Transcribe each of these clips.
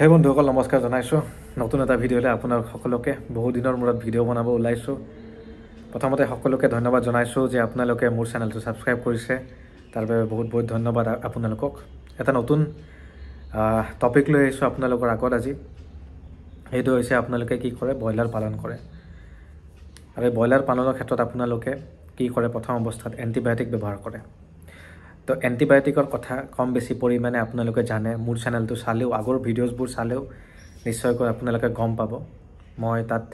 হে বন্ধুসকল নমস্কাৰ জনাইছোঁ নতুন এটা ভিডিঅ'লৈ আপোনাৰ সকলোকে বহুদিনৰ মূৰত ভিডিঅ' বনাব ওলাইছোঁ প্ৰথমতে সকলোকে ধন্যবাদ জনাইছোঁ যে আপোনালোকে মোৰ চেনেলটো ছাবস্ক্ৰাইব কৰিছে তাৰ বাবে বহুত বহুত ধন্যবাদ আপোনালোকক এটা নতুন টপিক লৈ আহিছোঁ আপোনালোকৰ আগত আজি সেইটো হৈছে আপোনালোকে কি কৰে ব্ৰইলাৰ পালন কৰে আৰু এই ব্ৰইলাৰ পালনৰ ক্ষেত্ৰত আপোনালোকে কি কৰে প্ৰথম অৱস্থাত এণ্টিবায়'টিক ব্যৱহাৰ কৰে তো এণ্টিবায়'টিকৰ কথা কম বেছি পৰিমাণে আপোনালোকে জানে মোৰ চেনেলটো চালেও আগৰ ভিডিঅ'জবোৰ চালেও নিশ্চয়কৈ আপোনালোকে গম পাব মই তাত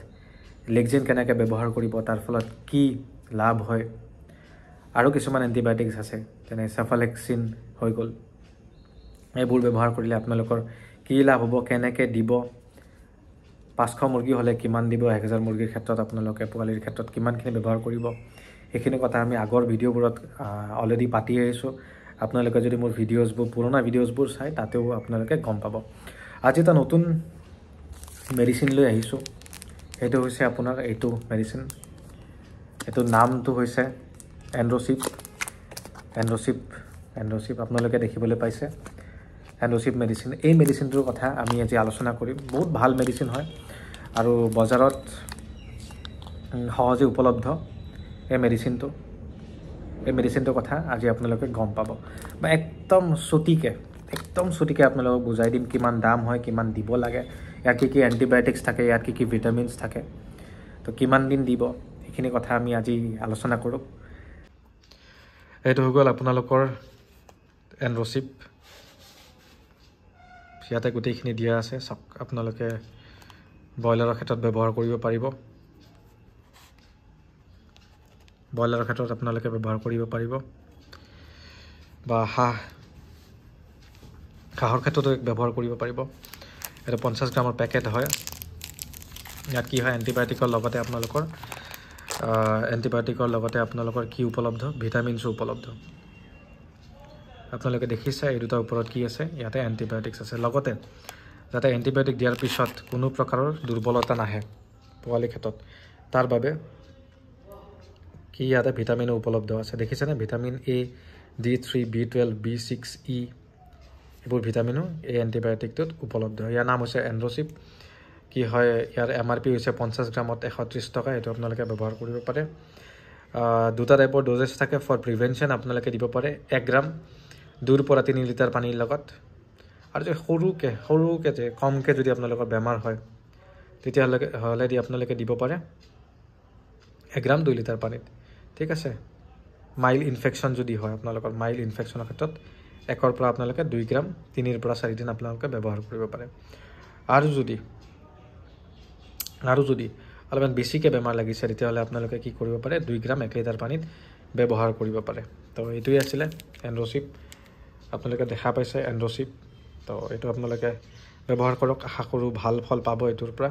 লেকজিন কেনেকৈ ব্যৱহাৰ কৰিব তাৰ ফলত কি লাভ হয় আৰু কিছুমান এণ্টিবায়'টিক্স আছে যেনে চেফালেক্সিন হৈ গ'ল এইবোৰ ব্যৱহাৰ কৰিলে আপোনালোকৰ কি লাভ হ'ব কেনেকৈ দিব পাঁচশ মুৰ্গী হ'লে কিমান দিব এক হেজাৰ মুৰ্গীৰ ক্ষেত্ৰত আপোনালোকে পোৱালিৰ ক্ষেত্ৰত কিমানখিনি ব্যৱহাৰ কৰিব সেইখিনি কথা আমি আগৰ ভিডিঅ'বোৰত অলৰেডি পাতি আহিছোঁ আপোনালোকে যদি মোৰ ভিডিঅ'জবোৰ পুৰণা ভিডিঅ'জবোৰ চাই তাতেও আপোনালোকে গম পাব আজি এটা নতুন মেডিচিন লৈ আহিছোঁ সেইটো হৈছে আপোনাৰ এইটো মেডিচিন এইটো নামটো হৈছে এণ্ড্ৰচিপ এণ্ড্ৰচিপ এণ্ড্ৰচিপ আপোনালোকে দেখিবলৈ পাইছে এণ্ড্ৰচিপ মেডিচিন এই মেডিচিনটোৰ কথা আমি আজি আলোচনা কৰিম বহুত ভাল মেডিচিন হয় আৰু বজাৰত সহজে উপলব্ধ এই মেডিচিনটো এই মেডিচিনটোৰ কথা আজি আপোনালোকে গম পাব বা একদম চুটিকৈ একদম চুটিকৈ আপোনালোকক বুজাই দিম কিমান দাম হয় কিমান দিব লাগে ইয়াত কি কি এণ্টিবায়'টিক্স থাকে ইয়াত কি কি ভিটামিনছ থাকে তো কিমান দিন দিব সেইখিনি কথা আমি আজি আলোচনা কৰোঁ এইটো হৈ গ'ল আপোনালোকৰ এনৰচিপ ইয়াতে গোটেইখিনি দিয়া আছে চাওক আপোনালোকে ব্ৰইলাৰৰ ক্ষেত্ৰত ব্যৱহাৰ কৰিব পাৰিব ব্ৰইলাৰৰ ক্ষেত্ৰত আপোনালোকে ব্যৱহাৰ কৰিব পাৰিব বা হাঁহ হাঁহৰ ক্ষেত্ৰতো ব্যৱহাৰ কৰিব পাৰিব এইটো পঞ্চাছ গ্ৰামৰ পেকেট হয় ইয়াত কি হয় এণ্টিবায়'টিকৰ লগতে আপোনালোকৰ এণ্টিবায়'টিকৰ লগতে আপোনালোকৰ কি উপলব্ধ ভিটামিনছো উপলব্ধ আপোনালোকে দেখিছে এই দুটাৰ ওপৰত কি আছে ইয়াতে এণ্টিবায়'টিক্স আছে লগতে যাতে এণ্টিবায়'টিক দিয়াৰ পিছত কোনো প্ৰকাৰৰ দুৰ্বলতা নাহে পোৱালিৰ ক্ষেত্ৰত তাৰ বাবে কি ইয়াতে ভিটামিনো উপলব্ধ আছে দেখিছেনে vitamin A D three B twelve B six E এইবোৰ ভিটামিনো এই এণ্টিবায়'টিকটোত উপলব্ধ ইয়াৰ নাম হৈছে এণ্ড্ৰচিপ কি হয় ইয়াৰ এম আৰ পি হৈছে পঞ্চাছ গ্ৰামত এশ ত্ৰিছ টকা এইটো আপোনালোকে ব্যৱহাৰ কৰিব পাৰে দুটা টাইপৰ ড'জেছ থাকে ফৰ প্ৰিভেনশ্যন আপোনালোকে দিব পাৰে এক গ্ৰাম দুইৰ পৰা তিনি লিটাৰ পানীৰ লগত আৰু যদি সৰুকৈ সৰুকৈ যে কমকৈ যদি আপোনালোকৰ বেমাৰ হয় তেতিয়াহ'লে হ'লে দি আপোনালোকে দিব পাৰে এগ্ৰাম দুই লিটাৰ পানীত ঠিক আছে মাইল ইনফেকশ্যন যদি হয় আপোনালোকৰ মাইল ইনফেকশ্যনৰ ক্ষেত্ৰত একৰ পৰা আপোনালোকে দুই গ্ৰাম তিনিৰ পৰা চাৰিদিন আপোনালোকে ব্যৱহাৰ কৰিব পাৰে আৰু যদি আৰু যদি অলপমান বেছিকৈ বেমাৰ লাগিছে তেতিয়াহ'লে আপোনালোকে কি কৰিব পাৰে দুই গ্ৰাম এক লিটাৰ পানীত ব্যৱহাৰ কৰিব পাৰে তো এইটোৱেই আছিলে এণ্ড্ৰচিপ আপোনালোকে দেখা পাইছে এণ্ড্ৰচিপ তো এইটো আপোনালোকে ব্যৱহাৰ কৰক আশা কৰোঁ ভাল ফল পাব এইটোৰ পৰা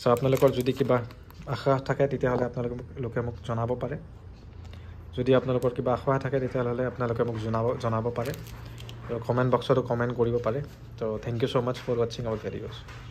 চ' আপোনালোকৰ যদি কিবা আশা থাকে তেতিয়াহ'লে আপোনালোকে মোক লোকে মোক জনাব পাৰে যদি আপোনালোকৰ কিবা আশা থাকে তেতিয়াহ'লে আপোনালোকে মোক জনাব জনাব পাৰে কমেণ্ট বক্সতো কমেণ্ট কৰিব পাৰে তো thank you so' much for ৱাটছিং আৱাৰ ভেৰিঅ'